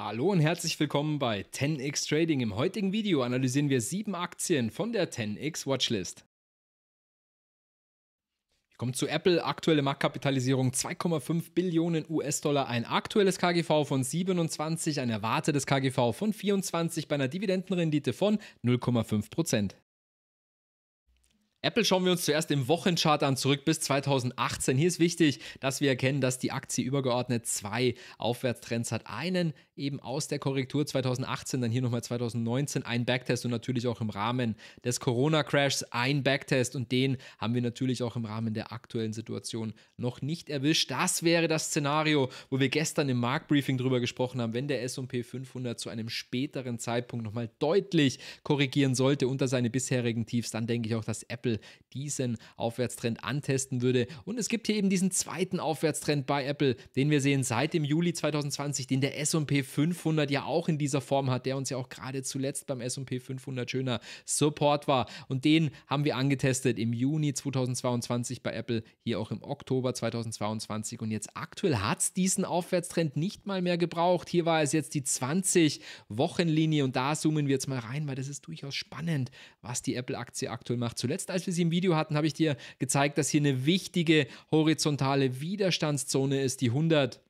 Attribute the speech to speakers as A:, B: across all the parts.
A: Hallo und herzlich willkommen bei 10x Trading. Im heutigen Video analysieren wir sieben Aktien von der 10x Watchlist. Wir kommen zu Apple, aktuelle Marktkapitalisierung 2,5 Billionen US-Dollar, ein aktuelles KGV von 27, ein erwartetes KGV von 24 bei einer Dividendenrendite von 0,5 Prozent. Apple schauen wir uns zuerst im Wochenchart an, zurück bis 2018. Hier ist wichtig, dass wir erkennen, dass die Aktie übergeordnet zwei Aufwärtstrends hat. Einen eben aus der Korrektur 2018, dann hier nochmal 2019 ein Backtest und natürlich auch im Rahmen des Corona-Crashs ein Backtest und den haben wir natürlich auch im Rahmen der aktuellen Situation noch nicht erwischt. Das wäre das Szenario, wo wir gestern im Marktbriefing drüber gesprochen haben, wenn der S&P 500 zu einem späteren Zeitpunkt nochmal deutlich korrigieren sollte unter seine bisherigen Tiefs, dann denke ich auch, dass Apple Apple diesen Aufwärtstrend antesten würde. Und es gibt hier eben diesen zweiten Aufwärtstrend bei Apple, den wir sehen seit dem Juli 2020, den der S&P 500 ja auch in dieser Form hat, der uns ja auch gerade zuletzt beim S&P 500 schöner Support war. Und den haben wir angetestet im Juni 2022 bei Apple, hier auch im Oktober 2022. Und jetzt aktuell hat es diesen Aufwärtstrend nicht mal mehr gebraucht. Hier war es jetzt die 20-Wochen-Linie und da zoomen wir jetzt mal rein, weil das ist durchaus spannend, was die Apple-Aktie aktuell macht. Zuletzt als als wir sie im Video hatten, habe ich dir gezeigt, dass hier eine wichtige horizontale Widerstandszone ist, die 100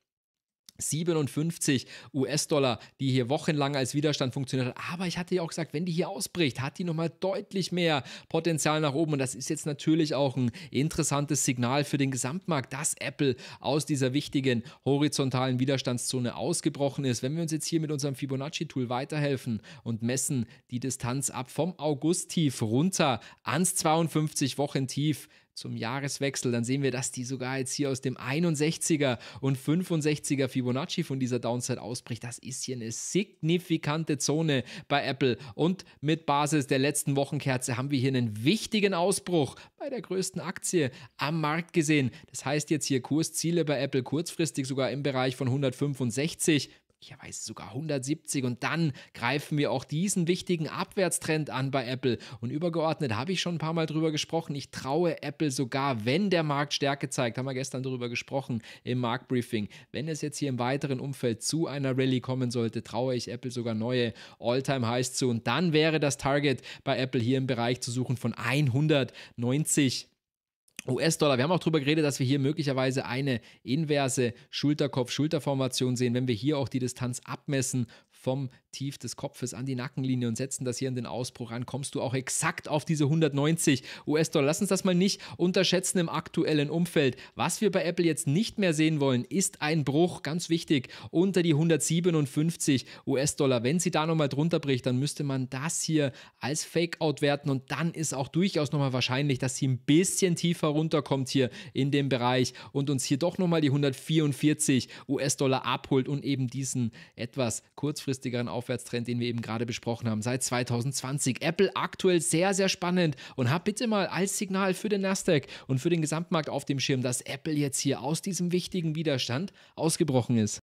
A: 57 US-Dollar, die hier wochenlang als Widerstand funktioniert hat. Aber ich hatte ja auch gesagt, wenn die hier ausbricht, hat die nochmal deutlich mehr Potenzial nach oben. Und das ist jetzt natürlich auch ein interessantes Signal für den Gesamtmarkt, dass Apple aus dieser wichtigen horizontalen Widerstandszone ausgebrochen ist. Wenn wir uns jetzt hier mit unserem Fibonacci-Tool weiterhelfen und messen die Distanz ab vom August-Tief runter ans 52 Wochen-Tief, zum Jahreswechsel, dann sehen wir, dass die sogar jetzt hier aus dem 61er und 65er Fibonacci von dieser Downside ausbricht. Das ist hier eine signifikante Zone bei Apple. Und mit Basis der letzten Wochenkerze haben wir hier einen wichtigen Ausbruch bei der größten Aktie am Markt gesehen. Das heißt jetzt hier Kursziele bei Apple kurzfristig sogar im Bereich von 165 möglicherweise sogar 170 und dann greifen wir auch diesen wichtigen Abwärtstrend an bei Apple. Und übergeordnet habe ich schon ein paar Mal drüber gesprochen. Ich traue Apple sogar, wenn der Markt Stärke zeigt, haben wir gestern darüber gesprochen im Marktbriefing, wenn es jetzt hier im weiteren Umfeld zu einer Rallye kommen sollte, traue ich Apple sogar neue Alltime highs zu. Und dann wäre das Target bei Apple hier im Bereich zu suchen von 190 US-Dollar. Wir haben auch darüber geredet, dass wir hier möglicherweise eine inverse Schulterkopf-Schulterformation sehen, wenn wir hier auch die Distanz abmessen vom Tief des Kopfes an die Nackenlinie und setzen das hier in den Ausbruch an, kommst du auch exakt auf diese 190 US-Dollar. Lass uns das mal nicht unterschätzen im aktuellen Umfeld. Was wir bei Apple jetzt nicht mehr sehen wollen, ist ein Bruch, ganz wichtig, unter die 157 US-Dollar. Wenn sie da nochmal drunter bricht, dann müsste man das hier als Fake-Out werten und dann ist auch durchaus nochmal wahrscheinlich, dass sie ein bisschen tiefer runterkommt hier in dem Bereich und uns hier doch nochmal die 144 US-Dollar abholt und eben diesen etwas kurzfristigen langfristigeren Aufwärtstrend, den wir eben gerade besprochen haben, seit 2020. Apple aktuell sehr, sehr spannend und hab bitte mal als Signal für den Nasdaq und für den Gesamtmarkt auf dem Schirm, dass Apple jetzt hier aus diesem wichtigen Widerstand ausgebrochen ist.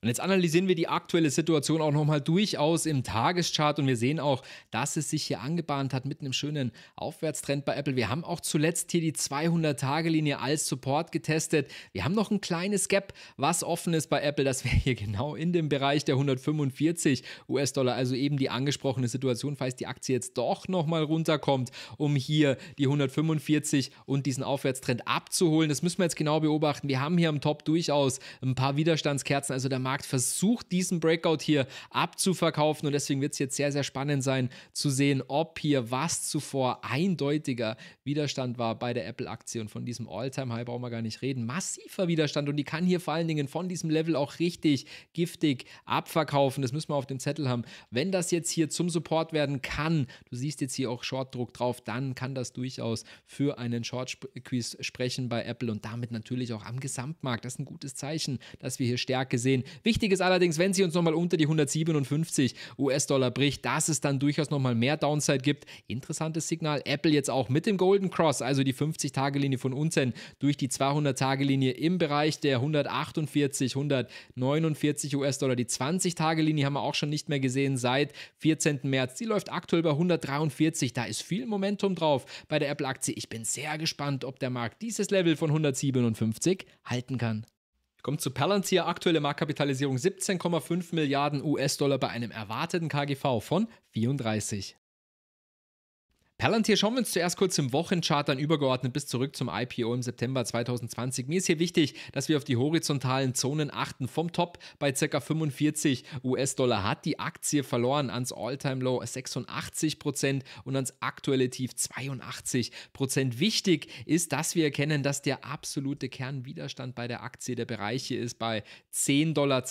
A: Und jetzt analysieren wir die aktuelle Situation auch nochmal durchaus im Tageschart und wir sehen auch, dass es sich hier angebahnt hat mit einem schönen Aufwärtstrend bei Apple. Wir haben auch zuletzt hier die 200-Tage-Linie als Support getestet. Wir haben noch ein kleines Gap, was offen ist bei Apple. Das wäre hier genau in dem Bereich der 145 US-Dollar, also eben die angesprochene Situation, falls die Aktie jetzt doch nochmal runterkommt, um hier die 145 und diesen Aufwärtstrend abzuholen. Das müssen wir jetzt genau beobachten. Wir haben hier am Top durchaus ein paar Widerstandskerzen, also der Markt versucht, diesen Breakout hier abzuverkaufen. Und deswegen wird es jetzt sehr, sehr spannend sein zu sehen, ob hier was zuvor eindeutiger Widerstand war bei der Apple-Aktie. Und von diesem All-Time-High brauchen wir gar nicht reden. Massiver Widerstand und die kann hier vor allen Dingen von diesem Level auch richtig giftig abverkaufen. Das müssen wir auf dem Zettel haben. Wenn das jetzt hier zum Support werden kann, du siehst jetzt hier auch Short-Druck drauf, dann kann das durchaus für einen Short-Quiz sprechen bei Apple und damit natürlich auch am Gesamtmarkt. Das ist ein gutes Zeichen, dass wir hier Stärke sehen. Wichtig ist allerdings, wenn sie uns nochmal unter die 157 US-Dollar bricht, dass es dann durchaus nochmal mehr Downside gibt. Interessantes Signal. Apple jetzt auch mit dem Golden Cross, also die 50-Tage-Linie von Unzen, durch die 200-Tage-Linie im Bereich der 148, 149 US-Dollar. Die 20-Tage-Linie haben wir auch schon nicht mehr gesehen seit 14. März. Die läuft aktuell bei 143. Da ist viel Momentum drauf bei der Apple-Aktie. Ich bin sehr gespannt, ob der Markt dieses Level von 157 halten kann. Kommt zu Palantir, aktuelle Marktkapitalisierung 17,5 Milliarden US-Dollar bei einem erwarteten KGV von 34. Palantir schauen wir uns zuerst kurz im Wochenchart dann übergeordnet bis zurück zum IPO im September 2020. Mir ist hier wichtig, dass wir auf die horizontalen Zonen achten. Vom Top bei ca. 45 US-Dollar hat die Aktie verloren ans All-Time-Low 86% und ans aktuelle Tief 82%. Wichtig ist, dass wir erkennen, dass der absolute Kernwiderstand bei der Aktie der Bereich hier ist bei 10,20 Dollar.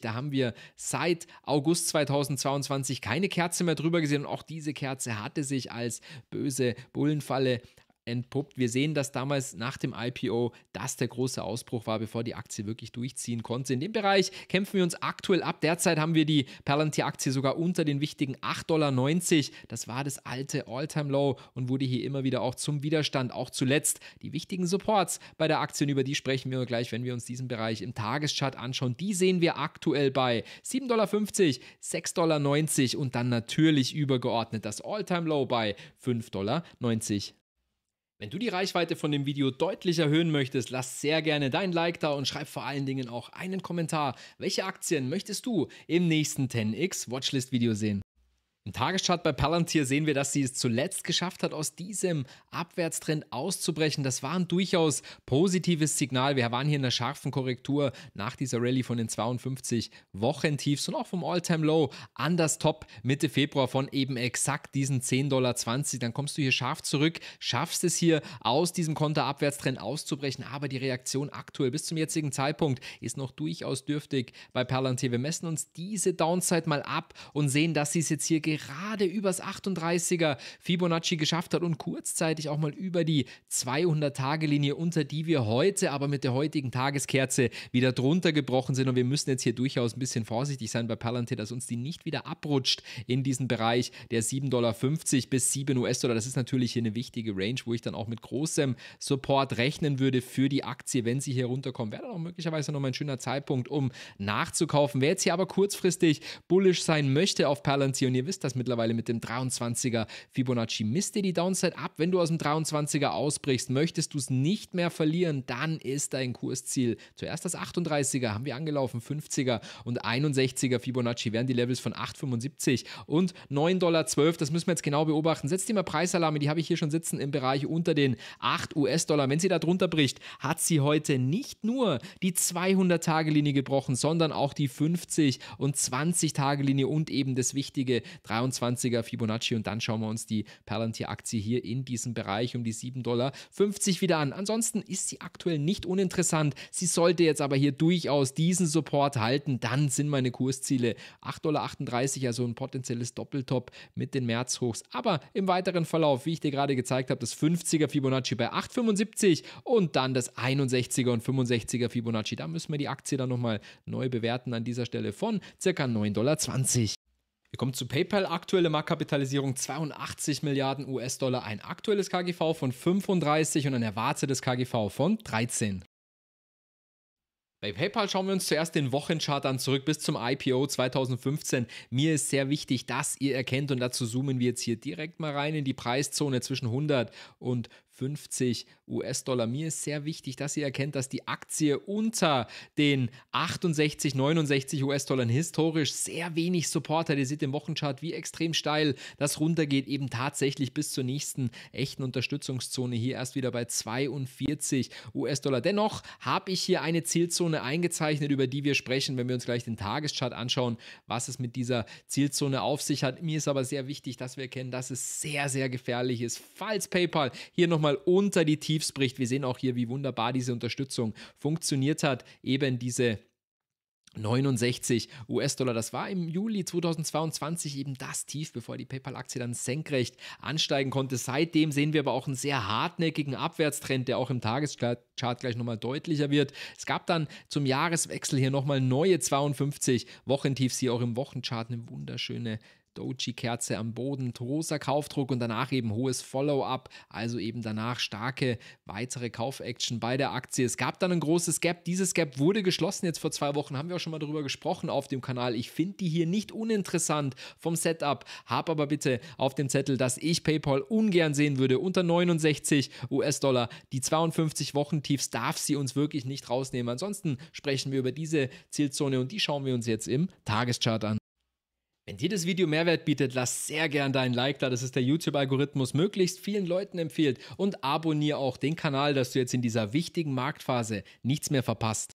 A: Da haben wir seit August 2022 keine Kerze mehr drüber gesehen und auch diese Kerze hatte sich als böse Bullenfalle entpuppt. Wir sehen, dass damals nach dem IPO das der große Ausbruch war, bevor die Aktie wirklich durchziehen konnte. In dem Bereich kämpfen wir uns aktuell ab. Derzeit haben wir die Palantir-Aktie sogar unter den wichtigen 8,90 Dollar. Das war das alte All-Time-Low und wurde hier immer wieder auch zum Widerstand. Auch zuletzt die wichtigen Supports bei der Aktie, über die sprechen wir gleich, wenn wir uns diesen Bereich im Tageschart anschauen. Die sehen wir aktuell bei 7,50 Dollar, 6,90 Dollar und dann natürlich übergeordnet das All-Time-Low bei 5,90 Dollar. Wenn du die Reichweite von dem Video deutlich erhöhen möchtest, lass sehr gerne dein Like da und schreib vor allen Dingen auch einen Kommentar. Welche Aktien möchtest du im nächsten 10x Watchlist Video sehen? Im Tageschart bei Palantir sehen wir, dass sie es zuletzt geschafft hat, aus diesem Abwärtstrend auszubrechen. Das war ein durchaus positives Signal. Wir waren hier in einer scharfen Korrektur nach dieser Rallye von den 52 Wochen tiefs und auch vom All-Time-Low an das Top Mitte Februar von eben exakt diesen 10,20 Dollar. Dann kommst du hier scharf zurück, schaffst es hier aus diesem Konterabwärtstrend auszubrechen. Aber die Reaktion aktuell bis zum jetzigen Zeitpunkt ist noch durchaus dürftig bei Palantir. Wir messen uns diese Downside mal ab und sehen, dass sie es jetzt hier gerade übers 38er Fibonacci geschafft hat und kurzzeitig auch mal über die 200-Tage-Linie, unter die wir heute aber mit der heutigen Tageskerze wieder drunter gebrochen sind. Und wir müssen jetzt hier durchaus ein bisschen vorsichtig sein bei Palantir, dass uns die nicht wieder abrutscht in diesen Bereich der 7,50 Dollar bis 7 US-Dollar. Das ist natürlich hier eine wichtige Range, wo ich dann auch mit großem Support rechnen würde für die Aktie, wenn sie hier runterkommen. Wäre dann auch möglicherweise nochmal ein schöner Zeitpunkt, um nachzukaufen. Wer jetzt hier aber kurzfristig bullisch sein möchte auf Palantir und ihr wisst, das mittlerweile mit dem 23er Fibonacci. Misst dir die Downside ab. Wenn du aus dem 23er ausbrichst, möchtest du es nicht mehr verlieren, dann ist dein Kursziel zuerst das 38er, haben wir angelaufen, 50er und 61er Fibonacci wären die Levels von 8,75 und 9,12 Dollar. Das müssen wir jetzt genau beobachten. Setzt dir mal Preisalarme, die habe ich hier schon sitzen im Bereich unter den 8 US-Dollar. Wenn sie da drunter bricht, hat sie heute nicht nur die 200-Tage-Linie gebrochen, sondern auch die 50 und 20-Tage-Linie und eben das wichtige 3 23er Fibonacci und dann schauen wir uns die Palantir-Aktie hier in diesem Bereich um die 7,50 Dollar wieder an. Ansonsten ist sie aktuell nicht uninteressant. Sie sollte jetzt aber hier durchaus diesen Support halten. Dann sind meine Kursziele 8,38 Dollar, also ein potenzielles Doppeltop mit den Märzhochs. Aber im weiteren Verlauf, wie ich dir gerade gezeigt habe, das 50er Fibonacci bei 8,75 und dann das 61er und 65er Fibonacci. Da müssen wir die Aktie dann nochmal neu bewerten an dieser Stelle von ca. 9,20 Dollar. Wir kommen zu PayPal. Aktuelle Marktkapitalisierung 82 Milliarden US-Dollar, ein aktuelles KGV von 35 und ein erwartetes KGV von 13. Bei PayPal schauen wir uns zuerst den Wochenchart an, zurück bis zum IPO 2015. Mir ist sehr wichtig, dass ihr erkennt und dazu zoomen wir jetzt hier direkt mal rein in die Preiszone zwischen 100 und 50 US-Dollar. Mir ist sehr wichtig, dass ihr erkennt, dass die Aktie unter den 68, 69 US-Dollar historisch sehr wenig Support hat. Ihr seht im Wochenchart, wie extrem steil das runtergeht, eben tatsächlich bis zur nächsten echten Unterstützungszone. Hier erst wieder bei 42 US-Dollar. Dennoch habe ich hier eine Zielzone eingezeichnet, über die wir sprechen, wenn wir uns gleich den Tageschart anschauen, was es mit dieser Zielzone auf sich hat. Mir ist aber sehr wichtig, dass wir erkennen, dass es sehr, sehr gefährlich ist. Falls PayPal hier nochmal nochmal unter die Tiefs bricht. Wir sehen auch hier, wie wunderbar diese Unterstützung funktioniert hat. Eben diese 69 US-Dollar. Das war im Juli 2022 eben das Tief, bevor die PayPal-Aktie dann senkrecht ansteigen konnte. Seitdem sehen wir aber auch einen sehr hartnäckigen Abwärtstrend, der auch im Tageschart gleich nochmal deutlicher wird. Es gab dann zum Jahreswechsel hier nochmal neue 52 Wochentiefs, hier auch im Wochenchart eine wunderschöne Doji-Kerze am Boden, großer Kaufdruck und danach eben hohes Follow-up, also eben danach starke weitere Kauf-Action bei der Aktie. Es gab dann ein großes Gap. Dieses Gap wurde geschlossen jetzt vor zwei Wochen, haben wir auch schon mal darüber gesprochen auf dem Kanal. Ich finde die hier nicht uninteressant vom Setup, habe aber bitte auf dem Zettel, dass ich PayPal ungern sehen würde unter 69 US-Dollar. Die 52 Wochen-Tiefs darf sie uns wirklich nicht rausnehmen. Ansonsten sprechen wir über diese Zielzone und die schauen wir uns jetzt im Tageschart an. Wenn dir das Video Mehrwert bietet, lass sehr gern deinen Like da, dass es der YouTube-Algorithmus möglichst vielen Leuten empfiehlt und abonniere auch den Kanal, dass du jetzt in dieser wichtigen Marktphase nichts mehr verpasst.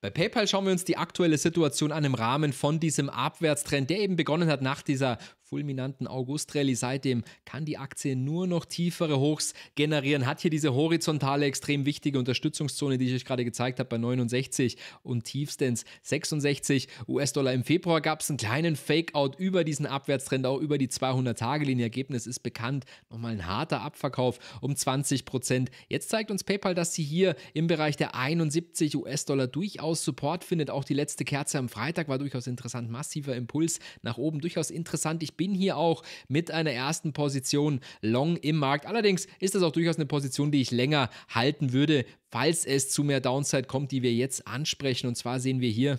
A: Bei PayPal schauen wir uns die aktuelle Situation an im Rahmen von diesem Abwärtstrend, der eben begonnen hat nach dieser fulminanten August-Rallye seitdem kann die Aktie nur noch tiefere Hochs generieren, hat hier diese horizontale, extrem wichtige Unterstützungszone, die ich euch gerade gezeigt habe, bei 69 und tiefstens 66 US-Dollar. Im Februar gab es einen kleinen Fake-Out über diesen Abwärtstrend, auch über die 200-Tage-Linie. Ergebnis ist bekannt, nochmal ein harter Abverkauf um 20 Prozent. Jetzt zeigt uns PayPal, dass sie hier im Bereich der 71 US-Dollar durchaus Support findet. Auch die letzte Kerze am Freitag war durchaus interessant, massiver Impuls nach oben, durchaus interessant. Ich ich bin hier auch mit einer ersten Position long im Markt. Allerdings ist das auch durchaus eine Position, die ich länger halten würde, falls es zu mehr Downside kommt, die wir jetzt ansprechen. Und zwar sehen wir hier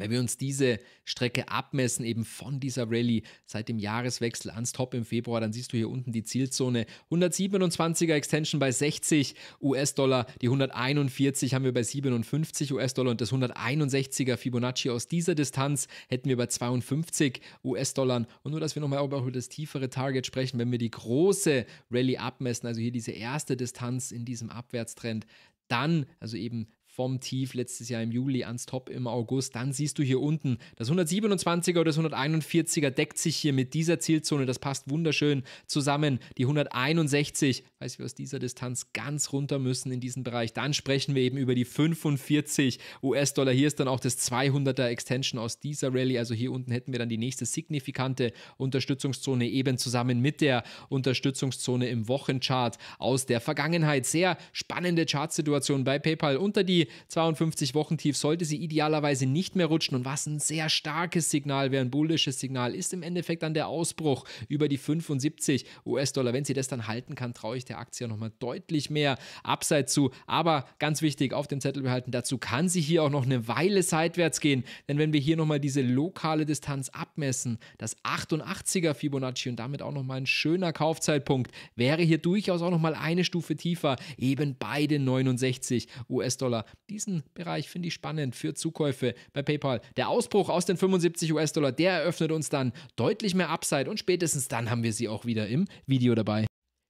A: wenn wir uns diese Strecke abmessen, eben von dieser Rallye seit dem Jahreswechsel ans Top im Februar, dann siehst du hier unten die Zielzone. 127er Extension bei 60 US-Dollar, die 141 haben wir bei 57 US-Dollar und das 161er Fibonacci aus dieser Distanz hätten wir bei 52 US-Dollar. Und nur, dass wir nochmal über das tiefere Target sprechen, wenn wir die große Rallye abmessen, also hier diese erste Distanz in diesem Abwärtstrend, dann, also eben vom Tief letztes Jahr im Juli ans Top im August, dann siehst du hier unten, das 127er oder das 141er deckt sich hier mit dieser Zielzone, das passt wunderschön zusammen. Die 161, als wir aus dieser Distanz ganz runter müssen in diesem Bereich, dann sprechen wir eben über die 45 US-Dollar. Hier ist dann auch das 200er Extension aus dieser Rallye, also hier unten hätten wir dann die nächste signifikante Unterstützungszone eben zusammen mit der Unterstützungszone im Wochenchart aus der Vergangenheit. Sehr spannende Chartsituation bei PayPal unter die 52 Wochen tief sollte sie idealerweise nicht mehr rutschen. Und was ein sehr starkes Signal wäre, ein bullisches Signal, ist im Endeffekt dann der Ausbruch über die 75 US-Dollar. Wenn sie das dann halten kann, traue ich der Aktie nochmal deutlich mehr Upside zu. Aber ganz wichtig, auf dem Zettel behalten, dazu kann sie hier auch noch eine Weile seitwärts gehen. Denn wenn wir hier nochmal diese lokale Distanz abmessen, das 88er Fibonacci und damit auch nochmal ein schöner Kaufzeitpunkt, wäre hier durchaus auch nochmal eine Stufe tiefer, eben bei den 69 US-Dollar diesen Bereich finde ich spannend für Zukäufe bei PayPal. Der Ausbruch aus den 75 US-Dollar, der eröffnet uns dann deutlich mehr Upside und spätestens dann haben wir sie auch wieder im Video dabei.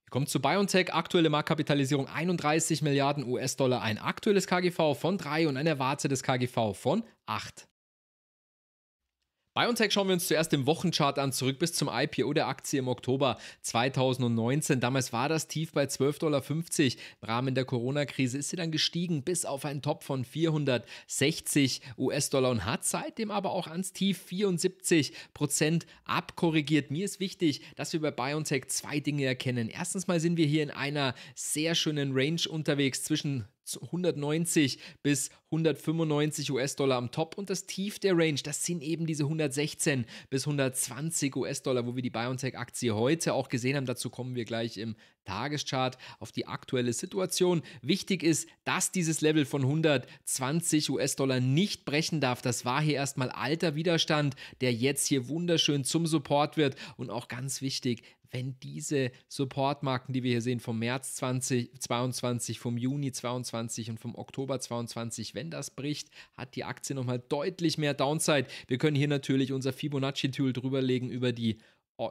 A: Kommt zu BioNTech, aktuelle Marktkapitalisierung 31 Milliarden US-Dollar, ein aktuelles KGV von 3 und ein erwartetes KGV von 8. Bei uns schauen wir uns zuerst den Wochenchart an, zurück bis zum IPO der Aktie im Oktober 2019. Damals war das Tief bei 12,50 Dollar. Im Rahmen der Corona-Krise ist sie dann gestiegen bis auf einen Top von 460 US-Dollar und hat seitdem aber auch ans Tief 74 Prozent abkorrigiert. Mir ist wichtig, dass wir bei BioNTech zwei Dinge erkennen. Erstens mal sind wir hier in einer sehr schönen Range unterwegs zwischen 190 bis 195 US-Dollar am Top und das Tief der Range, das sind eben diese 116 bis 120 US-Dollar, wo wir die BioNTech-Aktie heute auch gesehen haben. Dazu kommen wir gleich im Tageschart auf die aktuelle Situation. Wichtig ist, dass dieses Level von 120 US-Dollar nicht brechen darf. Das war hier erstmal alter Widerstand, der jetzt hier wunderschön zum Support wird und auch ganz wichtig, wenn diese Supportmarken, die wir hier sehen, vom März 2022, vom Juni 2022 und vom Oktober 2022, wenn das bricht, hat die Aktie nochmal deutlich mehr Downside. Wir können hier natürlich unser Fibonacci-Tool drüberlegen über die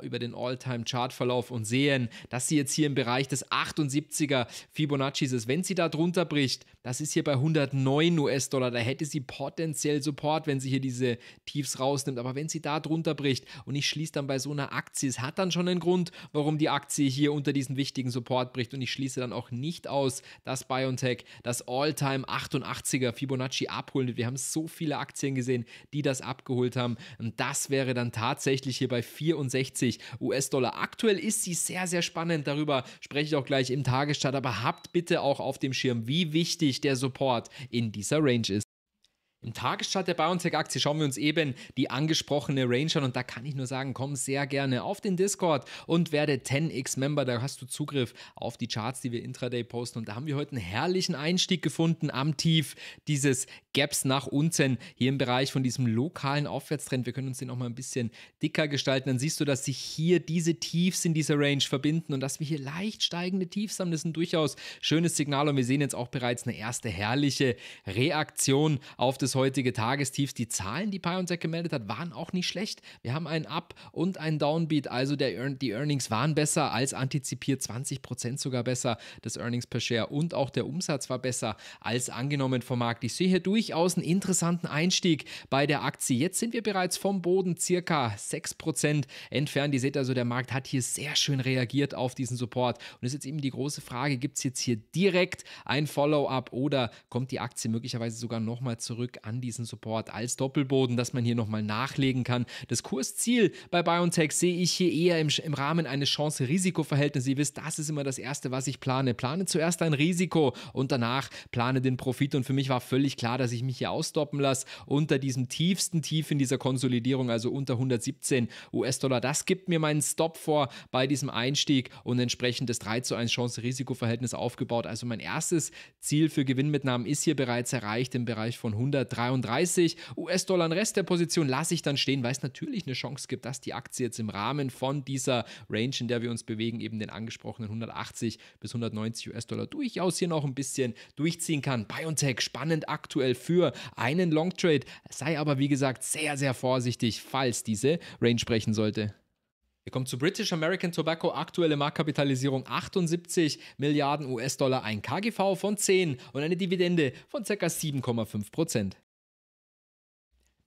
A: über den All-Time-Chart-Verlauf und sehen, dass sie jetzt hier im Bereich des 78er Fibonacci ist. Wenn sie da drunter bricht, das ist hier bei 109 US-Dollar, da hätte sie potenziell Support, wenn sie hier diese Tiefs rausnimmt. Aber wenn sie da drunter bricht und ich schließe dann bei so einer Aktie, es hat dann schon einen Grund, warum die Aktie hier unter diesen wichtigen Support bricht und ich schließe dann auch nicht aus, dass BioNTech das All-Time 88er Fibonacci abholen wird. Wir haben so viele Aktien gesehen, die das abgeholt haben und das wäre dann tatsächlich hier bei 64 1,60 US-Dollar. Aktuell ist sie sehr, sehr spannend. Darüber spreche ich auch gleich im Tagesstart. Aber habt bitte auch auf dem Schirm, wie wichtig der Support in dieser Range ist. Im Tageschart der BioNTech-Aktie schauen wir uns eben die angesprochene Range an und da kann ich nur sagen, komm sehr gerne auf den Discord und werde 10x-Member. Da hast du Zugriff auf die Charts, die wir intraday posten und da haben wir heute einen herrlichen Einstieg gefunden am Tief dieses Gaps nach unten hier im Bereich von diesem lokalen Aufwärtstrend. Wir können uns den noch mal ein bisschen dicker gestalten. Dann siehst du, dass sich hier diese Tiefs in dieser Range verbinden und dass wir hier leicht steigende Tiefs haben. Das ist ein durchaus schönes Signal und wir sehen jetzt auch bereits eine erste herrliche Reaktion auf das des heutige Tagestiefs. Die Zahlen, die Piontech gemeldet hat, waren auch nicht schlecht. Wir haben einen Up und einen Downbeat, also der, die Earnings waren besser als antizipiert, 20% sogar besser, das Earnings per Share und auch der Umsatz war besser als angenommen vom Markt. Ich sehe hier durchaus einen interessanten Einstieg bei der Aktie. Jetzt sind wir bereits vom Boden circa 6% entfernt. Ihr seht also, der Markt hat hier sehr schön reagiert auf diesen Support. Und es ist jetzt eben die große Frage, gibt es jetzt hier direkt ein Follow-up oder kommt die Aktie möglicherweise sogar nochmal zurück an diesen Support als Doppelboden, dass man hier nochmal nachlegen kann. Das Kursziel bei BioNTech sehe ich hier eher im, im Rahmen eines Chance-Risiko-Verhältnisses. Ihr wisst, das ist immer das Erste, was ich plane. Plane zuerst ein Risiko und danach plane den Profit. Und für mich war völlig klar, dass ich mich hier ausstoppen lasse unter diesem tiefsten Tief in dieser Konsolidierung, also unter 117 US-Dollar. Das gibt mir meinen Stop vor bei diesem Einstieg und entsprechend das 3 zu 1 Chance-Risiko-Verhältnis aufgebaut. Also mein erstes Ziel für Gewinnmitnahmen ist hier bereits erreicht im Bereich von 100 133 US-Dollar. Den Rest der Position lasse ich dann stehen, weil es natürlich eine Chance gibt, dass die Aktie jetzt im Rahmen von dieser Range, in der wir uns bewegen, eben den angesprochenen 180 bis 190 US-Dollar durchaus hier noch ein bisschen durchziehen kann. BioNTech spannend aktuell für einen Long Trade, sei aber wie gesagt sehr, sehr vorsichtig, falls diese Range brechen sollte. Wir kommen zu British American Tobacco. Aktuelle Marktkapitalisierung 78 Milliarden US-Dollar, ein KGV von 10 und eine Dividende von ca. 7,5 Prozent.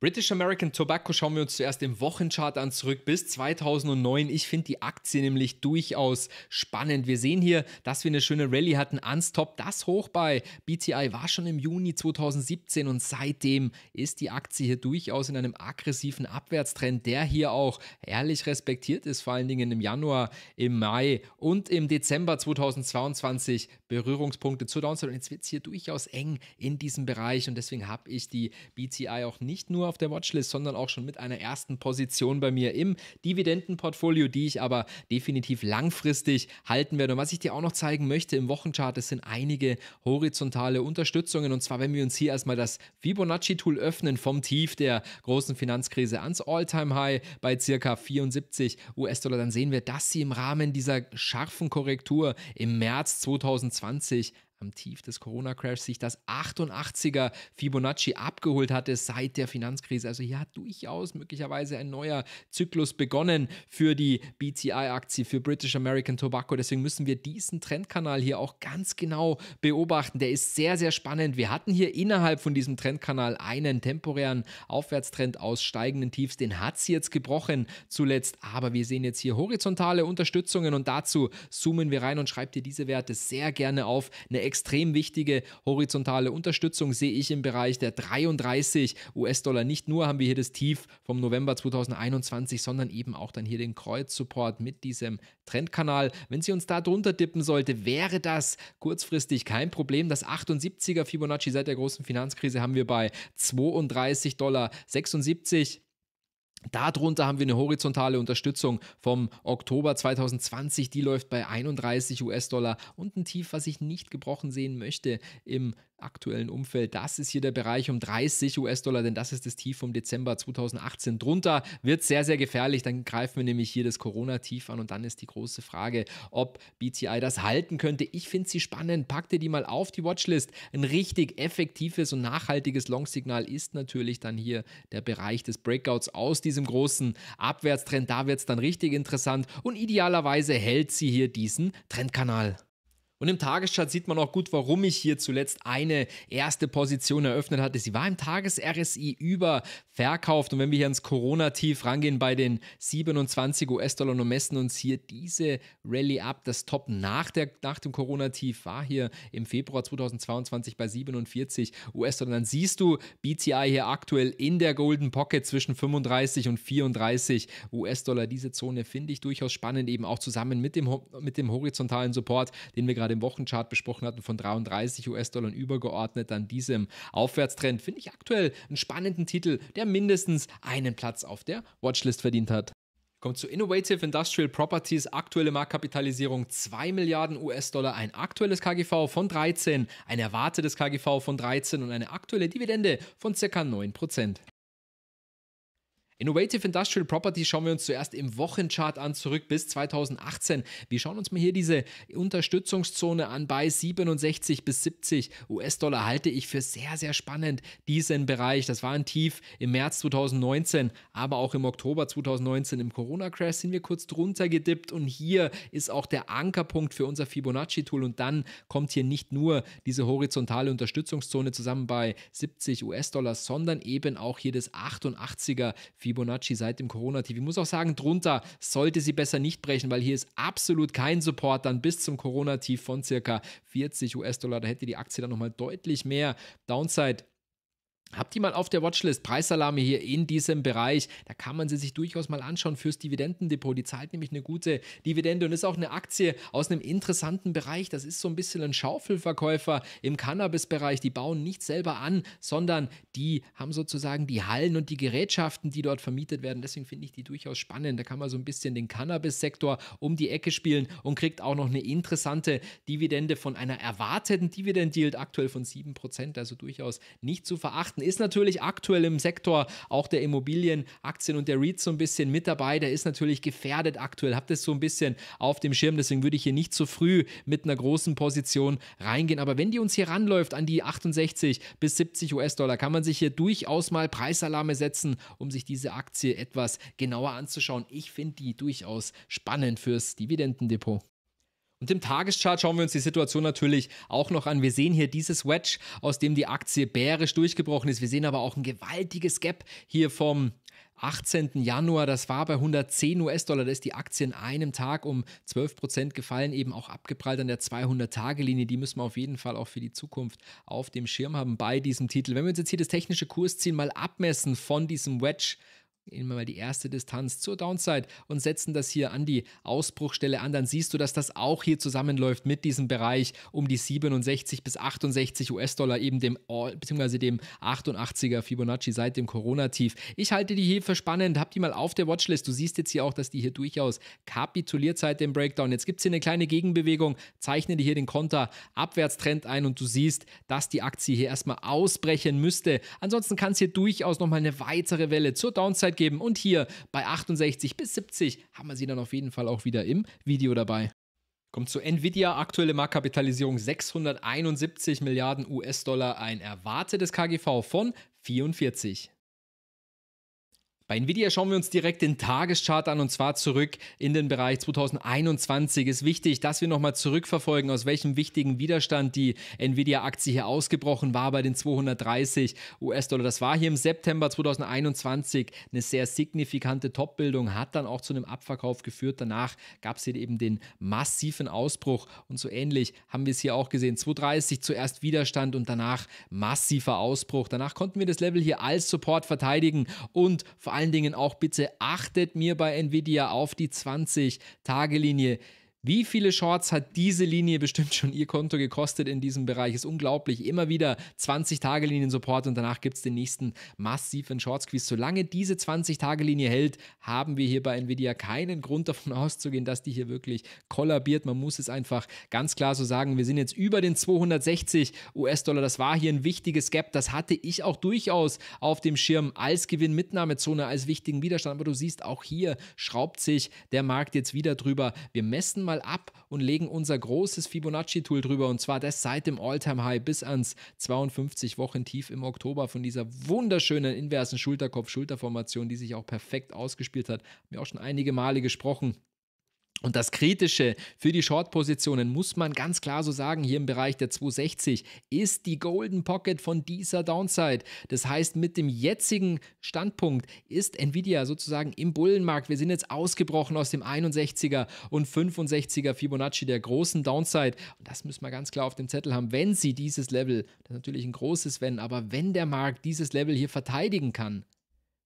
A: British American Tobacco schauen wir uns zuerst im Wochenchart an, zurück bis 2009. Ich finde die Aktie nämlich durchaus spannend. Wir sehen hier, dass wir eine schöne Rallye hatten. Unstop, das hoch bei BTI war schon im Juni 2017 und seitdem ist die Aktie hier durchaus in einem aggressiven Abwärtstrend, der hier auch ehrlich respektiert ist, vor allen Dingen im Januar, im Mai und im Dezember 2022 Berührungspunkte zur Downside. Und jetzt wird es hier durchaus eng in diesem Bereich und deswegen habe ich die BTI auch nicht nur auf der Watchlist, sondern auch schon mit einer ersten Position bei mir im Dividendenportfolio, die ich aber definitiv langfristig halten werde. Und was ich dir auch noch zeigen möchte im Wochenchart, das sind einige horizontale Unterstützungen. Und zwar, wenn wir uns hier erstmal das Fibonacci-Tool öffnen vom Tief der großen Finanzkrise ans All-Time-High bei circa 74 US-Dollar, dann sehen wir, dass sie im Rahmen dieser scharfen Korrektur im März 2020 am Tief des Corona-Crashs sich das 88er Fibonacci abgeholt hatte seit der Finanzkrise. Also hier hat durchaus möglicherweise ein neuer Zyklus begonnen für die BTI-Aktie, für British American Tobacco. Deswegen müssen wir diesen Trendkanal hier auch ganz genau beobachten. Der ist sehr, sehr spannend. Wir hatten hier innerhalb von diesem Trendkanal einen temporären Aufwärtstrend aus steigenden Tiefs. Den hat sie jetzt gebrochen zuletzt. Aber wir sehen jetzt hier horizontale Unterstützungen und dazu zoomen wir rein und schreibt dir diese Werte sehr gerne auf. Eine extrem wichtige horizontale Unterstützung sehe ich im Bereich der 33 US-Dollar. Nicht nur haben wir hier das Tief vom November 2021, sondern eben auch dann hier den Kreuz-Support mit diesem Trendkanal. Wenn sie uns da drunter dippen sollte, wäre das kurzfristig kein Problem. Das 78er Fibonacci seit der großen Finanzkrise haben wir bei 32,76 Dollar. Darunter haben wir eine horizontale Unterstützung vom Oktober 2020, die läuft bei 31 US-Dollar und ein Tief, was ich nicht gebrochen sehen möchte im aktuellen Umfeld. Das ist hier der Bereich um 30 US-Dollar, denn das ist das Tief vom Dezember 2018. Drunter wird sehr, sehr gefährlich. Dann greifen wir nämlich hier das Corona-Tief an und dann ist die große Frage, ob BTI das halten könnte. Ich finde sie spannend. Pack dir die mal auf die Watchlist. Ein richtig effektives und nachhaltiges Long-Signal ist natürlich dann hier der Bereich des Breakouts aus diesem großen Abwärtstrend. Da wird es dann richtig interessant und idealerweise hält sie hier diesen Trendkanal. Und im Tageschart sieht man auch gut, warum ich hier zuletzt eine erste Position eröffnet hatte. Sie war im Tages-RSI überverkauft. Und wenn wir hier ans Corona-Tief rangehen bei den 27 US-Dollar und messen uns hier diese Rallye ab. Das Top nach, der, nach dem Corona-Tief war hier im Februar 2022 bei 47 US-Dollar. Dann siehst du BTI hier aktuell in der Golden Pocket zwischen 35 und 34 US-Dollar. Diese Zone finde ich durchaus spannend, eben auch zusammen mit dem, mit dem horizontalen Support, den wir gerade gerade im Wochenchart besprochen hatten, von 33 US-Dollar übergeordnet an diesem Aufwärtstrend, finde ich aktuell einen spannenden Titel, der mindestens einen Platz auf der Watchlist verdient hat. Kommt zu Innovative Industrial Properties, aktuelle Marktkapitalisierung 2 Milliarden US-Dollar, ein aktuelles KGV von 13, ein erwartetes KGV von 13 und eine aktuelle Dividende von ca. 9%. Innovative Industrial Property schauen wir uns zuerst im Wochenchart an, zurück bis 2018. Wir schauen uns mal hier diese Unterstützungszone an bei 67 bis 70 US-Dollar. Halte ich für sehr, sehr spannend, diesen Bereich. Das war ein Tief im März 2019, aber auch im Oktober 2019 im Corona-Crash sind wir kurz drunter gedippt und hier ist auch der Ankerpunkt für unser Fibonacci-Tool und dann kommt hier nicht nur diese horizontale Unterstützungszone zusammen bei 70 US-Dollar, sondern eben auch hier das 88er Fibonacci. Fibonacci seit dem corona tief Ich Muss auch sagen, drunter sollte sie besser nicht brechen, weil hier ist absolut kein Support dann bis zum Corona-Tief von circa 40 US-Dollar. Da hätte die Aktie dann nochmal deutlich mehr Downside Habt ihr mal auf der Watchlist Preisalarme hier in diesem Bereich? Da kann man sie sich durchaus mal anschauen fürs Dividendendepot. Die zahlt nämlich eine gute Dividende und ist auch eine Aktie aus einem interessanten Bereich. Das ist so ein bisschen ein Schaufelverkäufer im Cannabis-Bereich. Die bauen nicht selber an, sondern die haben sozusagen die Hallen und die Gerätschaften, die dort vermietet werden. Deswegen finde ich die durchaus spannend. Da kann man so ein bisschen den Cannabis-Sektor um die Ecke spielen und kriegt auch noch eine interessante Dividende von einer erwarteten Dividend-Yield aktuell von 7%. Also durchaus nicht zu verachten. Ist natürlich aktuell im Sektor auch der Immobilienaktien und der REIT so ein bisschen mit dabei. Der ist natürlich gefährdet aktuell. Habt es so ein bisschen auf dem Schirm. Deswegen würde ich hier nicht zu so früh mit einer großen Position reingehen. Aber wenn die uns hier ranläuft an die 68 bis 70 US-Dollar, kann man sich hier durchaus mal Preisalarme setzen, um sich diese Aktie etwas genauer anzuschauen. Ich finde die durchaus spannend fürs Dividendendepot. Und im Tageschart schauen wir uns die Situation natürlich auch noch an. Wir sehen hier dieses Wedge, aus dem die Aktie bärisch durchgebrochen ist. Wir sehen aber auch ein gewaltiges Gap hier vom 18. Januar, das war bei 110 US-Dollar, da ist die Aktie in einem Tag um 12 gefallen, eben auch abgeprallt an der 200-Tage-Linie. Die müssen wir auf jeden Fall auch für die Zukunft auf dem Schirm haben bei diesem Titel. Wenn wir uns jetzt hier das technische Kursziel mal abmessen von diesem Wedge, wir mal die erste Distanz zur Downside und setzen das hier an die Ausbruchstelle an, dann siehst du, dass das auch hier zusammenläuft mit diesem Bereich um die 67 bis 68 US-Dollar, eben dem beziehungsweise dem 88er Fibonacci seit dem Corona-Tief. Ich halte die hier für spannend, hab die mal auf der Watchlist. Du siehst jetzt hier auch, dass die hier durchaus kapituliert seit dem Breakdown. Jetzt gibt es hier eine kleine Gegenbewegung, zeichne dir hier den Konter Abwärtstrend ein und du siehst, dass die Aktie hier erstmal ausbrechen müsste. Ansonsten kann es hier durchaus nochmal eine weitere Welle zur Downside Bescheid geben. Und hier bei 68 bis 70 haben wir sie dann auf jeden Fall auch wieder im Video dabei. Kommt zu Nvidia, aktuelle Marktkapitalisierung 671 Milliarden US-Dollar, ein erwartetes KGV von 44. Bei Nvidia schauen wir uns direkt den Tageschart an und zwar zurück in den Bereich 2021. Ist wichtig, dass wir nochmal zurückverfolgen, aus welchem wichtigen Widerstand die Nvidia-Aktie hier ausgebrochen war bei den 230 US-Dollar. Das war hier im September 2021 eine sehr signifikante Top-Bildung, hat dann auch zu einem Abverkauf geführt. Danach gab es hier eben den massiven Ausbruch und so ähnlich haben wir es hier auch gesehen. 230 zuerst Widerstand und danach massiver Ausbruch. Danach konnten wir das Level hier als Support verteidigen und vor allem allen Dingen auch bitte achtet mir bei Nvidia auf die 20-Tage-Linie. Wie viele Shorts hat diese Linie bestimmt schon ihr Konto gekostet in diesem Bereich? Ist unglaublich. Immer wieder 20-Tage-Linien-Support und danach gibt es den nächsten massiven Shorts-Quiz. Solange diese 20-Tage-Linie hält, haben wir hier bei Nvidia keinen Grund davon auszugehen, dass die hier wirklich kollabiert. Man muss es einfach ganz klar so sagen. Wir sind jetzt über den 260 US-Dollar. Das war hier ein wichtiges Gap. Das hatte ich auch durchaus auf dem Schirm als Gewinn-Mitnahmezone, als wichtigen Widerstand. Aber du siehst, auch hier schraubt sich der Markt jetzt wieder drüber. Wir messen mal einmal ab und legen unser großes Fibonacci-Tool drüber und zwar das seit dem All-Time-High bis ans 52 Wochen Tief im Oktober von dieser wunderschönen inversen Schulterkopf-Schulterformation, die sich auch perfekt ausgespielt hat. Haben wir auch schon einige Male gesprochen. Und das Kritische für die Short-Positionen muss man ganz klar so sagen, hier im Bereich der 260 ist die Golden Pocket von dieser Downside. Das heißt, mit dem jetzigen Standpunkt ist Nvidia sozusagen im Bullenmarkt. Wir sind jetzt ausgebrochen aus dem 61er und 65er Fibonacci der großen Downside. Und das müssen wir ganz klar auf dem Zettel haben. Wenn sie dieses Level, das ist natürlich ein großes Wenn, aber wenn der Markt dieses Level hier verteidigen kann,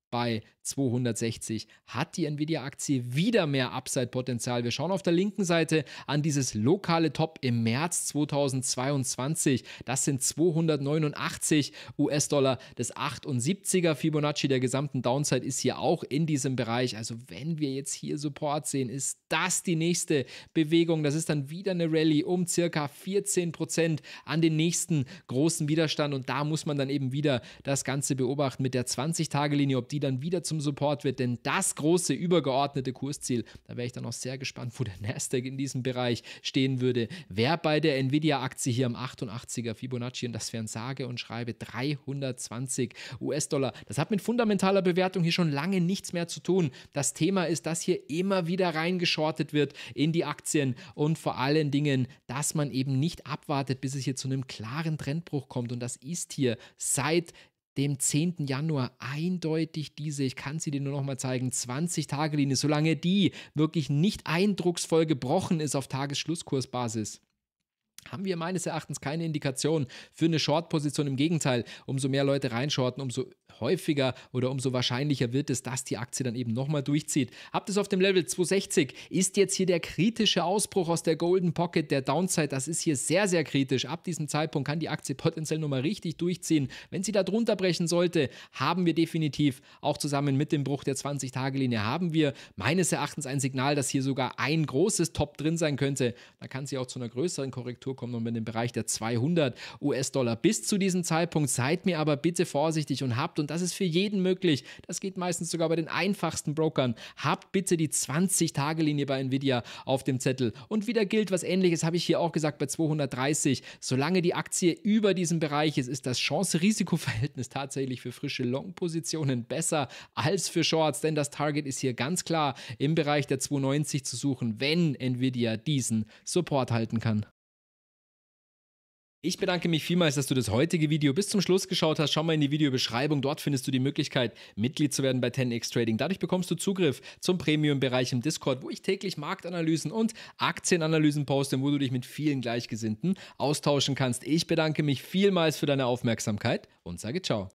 A: bei 260 hat die Nvidia-Aktie wieder mehr Upside-Potenzial. Wir schauen auf der linken Seite an dieses lokale Top im März 2022. Das sind 289 US-Dollar. des 78er Fibonacci der gesamten Downside ist hier auch in diesem Bereich. Also wenn wir jetzt hier Support sehen, ist das die nächste Bewegung. Das ist dann wieder eine Rallye um circa 14 Prozent an den nächsten großen Widerstand. Und da muss man dann eben wieder das Ganze beobachten mit der 20-Tage-Linie, ob die dann wieder zum zum Support wird, denn das große übergeordnete Kursziel, da wäre ich dann auch sehr gespannt, wo der Nasdaq in diesem Bereich stehen würde, wäre bei der Nvidia-Aktie hier am 88er Fibonacci und das wären sage und schreibe 320 US-Dollar. Das hat mit fundamentaler Bewertung hier schon lange nichts mehr zu tun. Das Thema ist, dass hier immer wieder reingeschortet wird in die Aktien und vor allen Dingen, dass man eben nicht abwartet, bis es hier zu einem klaren Trendbruch kommt und das ist hier seit dem 10. Januar eindeutig diese, ich kann sie dir nur noch mal zeigen, 20-Tage-Linie, solange die wirklich nicht eindrucksvoll gebrochen ist auf Tagesschlusskursbasis haben wir meines Erachtens keine Indikation für eine Short-Position. Im Gegenteil, umso mehr Leute reinshorten, umso häufiger oder umso wahrscheinlicher wird es, dass die Aktie dann eben nochmal durchzieht. Habt es auf dem Level 260, ist jetzt hier der kritische Ausbruch aus der Golden Pocket, der Downside, das ist hier sehr, sehr kritisch. Ab diesem Zeitpunkt kann die Aktie potenziell nochmal richtig durchziehen. Wenn sie da drunter brechen sollte, haben wir definitiv auch zusammen mit dem Bruch der 20-Tage-Linie haben wir meines Erachtens ein Signal, dass hier sogar ein großes Top drin sein könnte. Da kann sie auch zu einer größeren Korrektur kommen und in den Bereich der 200 US-Dollar bis zu diesem Zeitpunkt. Seid mir aber bitte vorsichtig und habt uns und das ist für jeden möglich. Das geht meistens sogar bei den einfachsten Brokern. Habt bitte die 20-Tage-Linie bei Nvidia auf dem Zettel. Und wieder gilt was ähnliches, habe ich hier auch gesagt, bei 230. Solange die Aktie über diesem Bereich ist, ist das Chance-Risiko-Verhältnis tatsächlich für frische Long-Positionen besser als für Shorts, denn das Target ist hier ganz klar im Bereich der 290 zu suchen, wenn Nvidia diesen Support halten kann. Ich bedanke mich vielmals, dass du das heutige Video bis zum Schluss geschaut hast. Schau mal in die Videobeschreibung. Dort findest du die Möglichkeit, Mitglied zu werden bei 10x Trading. Dadurch bekommst du Zugriff zum Premium-Bereich im Discord, wo ich täglich Marktanalysen und Aktienanalysen poste, wo du dich mit vielen Gleichgesinnten austauschen kannst. Ich bedanke mich vielmals für deine Aufmerksamkeit und sage ciao.